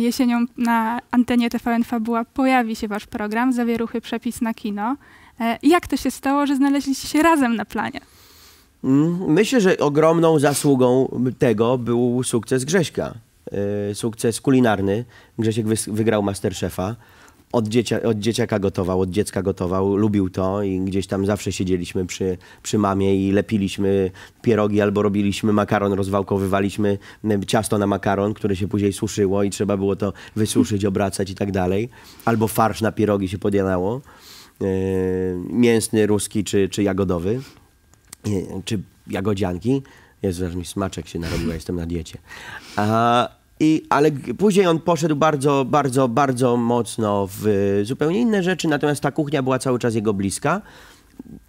jesienią na antenie TVN Fabuła pojawi się wasz program Zawieruchy Przepis na Kino. E, jak to się stało, że znaleźliście się razem na planie? Mm, myślę, że ogromną zasługą tego był sukces Grześka. E, sukces kulinarny. Grzesiek wygrał Masterchefa od, dziecia, od dzieciaka gotował, od dziecka gotował, lubił to i gdzieś tam zawsze siedzieliśmy przy, przy mamie i lepiliśmy pierogi albo robiliśmy makaron, rozwałkowywaliśmy ciasto na makaron, które się później suszyło i trzeba było to wysuszyć, obracać i tak dalej. Albo farsz na pierogi się podjadało, yy, mięsny, ruski czy, czy jagodowy, yy, czy jagodzianki. Jezu, aż mi smaczek się narobiła, jestem na diecie. I, ale później on poszedł bardzo, bardzo, bardzo mocno w zupełnie inne rzeczy, natomiast ta kuchnia była cały czas jego bliska.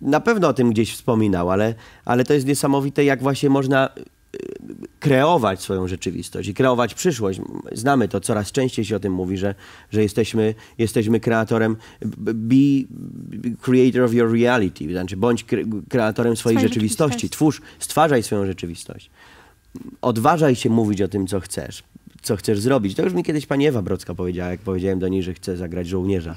Na pewno o tym gdzieś wspominał, ale, ale to jest niesamowite, jak właśnie można y, kreować swoją rzeczywistość i kreować przyszłość. Znamy to, coraz częściej się o tym mówi, że, że jesteśmy, jesteśmy kreatorem, be creator of your reality, znaczy bądź kreatorem swojej rzeczywistości, rzeczywistości. twórz, stwarzaj swoją rzeczywistość. Odważaj się mówić o tym, co chcesz co chcesz zrobić. To już mi kiedyś pani Ewa Brocka powiedziała, jak powiedziałem do niej, że chcę zagrać żołnierza.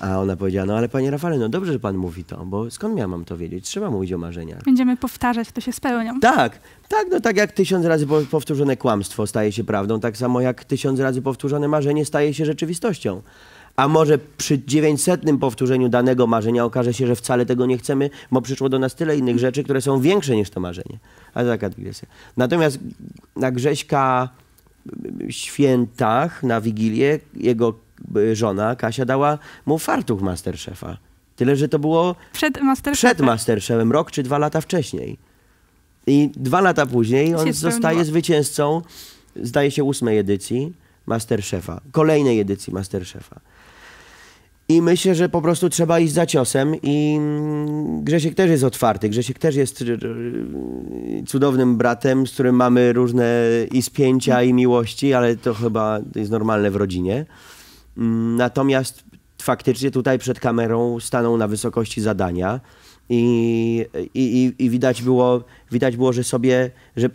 A ona powiedziała, no ale panie Rafale, no dobrze, że pan mówi to, bo skąd ja mam to wiedzieć? Trzeba mówić o marzeniach. Będziemy powtarzać, to się spełnią. Tak, tak, no tak jak tysiąc razy powtórzone kłamstwo staje się prawdą, tak samo jak tysiąc razy powtórzone marzenie staje się rzeczywistością. A może przy 900 powtórzeniu danego marzenia okaże się, że wcale tego nie chcemy, bo przyszło do nas tyle innych rzeczy, które są większe niż to marzenie. Ale taka dygresja. Natomiast na Grześka świętach na Wigilię jego e, żona Kasia dała mu fartuch Masterchefa. Tyle, że to było przed Masterchefem, przed Masterchefem rok czy dwa lata wcześniej. I dwa lata później on zostaje zwycięzcą, zdaje się, ósmej edycji Masterchefa, kolejnej edycji Masterchefa. I myślę, że po prostu trzeba iść za ciosem i mm, Grzesiek też jest otwarty. Grzesiek też jest cudownym bratem, z którym mamy różne i spięcia, i miłości, ale to chyba jest normalne w rodzinie. Mm, natomiast faktycznie tutaj przed kamerą stanął na wysokości zadania i, i, i widać, było, widać było, że sobie, że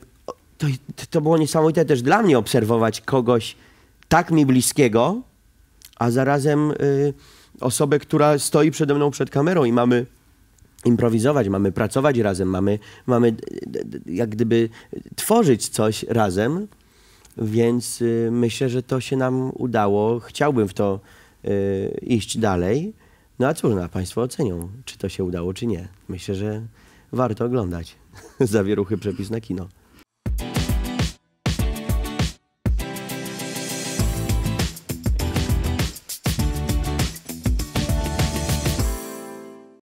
to, to było niesamowite też dla mnie obserwować kogoś tak mi bliskiego, a zarazem... Yy, osobę, która stoi przede mną przed kamerą i mamy improwizować, mamy pracować razem, mamy, mamy jak gdyby tworzyć coś razem, więc y, myślę, że to się nam udało. Chciałbym w to y, iść dalej. No a cóż, na no, Państwo ocenią, czy to się udało, czy nie. Myślę, że warto oglądać zawieruchy przepis na kino.